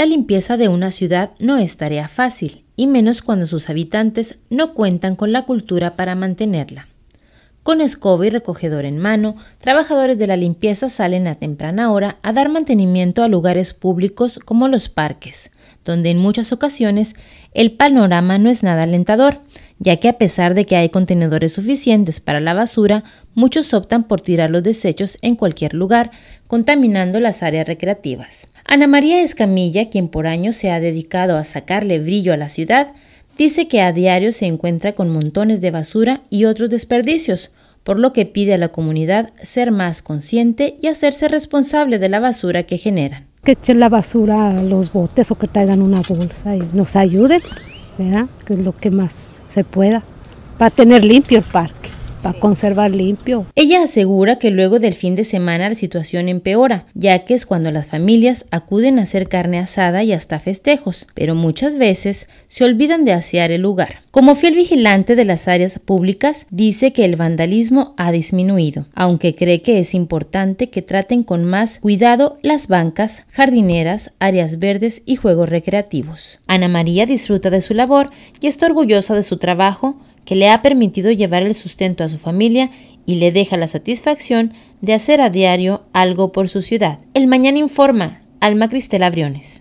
La limpieza de una ciudad no es tarea fácil, y menos cuando sus habitantes no cuentan con la cultura para mantenerla. Con escoba y recogedor en mano, trabajadores de la limpieza salen a temprana hora a dar mantenimiento a lugares públicos como los parques, donde en muchas ocasiones el panorama no es nada alentador, ya que a pesar de que hay contenedores suficientes para la basura, muchos optan por tirar los desechos en cualquier lugar, contaminando las áreas recreativas. Ana María Escamilla, quien por años se ha dedicado a sacarle brillo a la ciudad, dice que a diario se encuentra con montones de basura y otros desperdicios, por lo que pide a la comunidad ser más consciente y hacerse responsable de la basura que generan. Que echen la basura a los botes o que traigan una bolsa y nos ayuden ¿verdad? Que es lo que más se pueda, para tener limpio el parque para conservar limpio. Ella asegura que luego del fin de semana la situación empeora, ya que es cuando las familias acuden a hacer carne asada y hasta festejos, pero muchas veces se olvidan de asear el lugar. Como fiel vigilante de las áreas públicas, dice que el vandalismo ha disminuido, aunque cree que es importante que traten con más cuidado las bancas, jardineras, áreas verdes y juegos recreativos. Ana María disfruta de su labor y está orgullosa de su trabajo, que le ha permitido llevar el sustento a su familia y le deja la satisfacción de hacer a diario algo por su ciudad. El Mañana Informa, Alma Cristela Briones.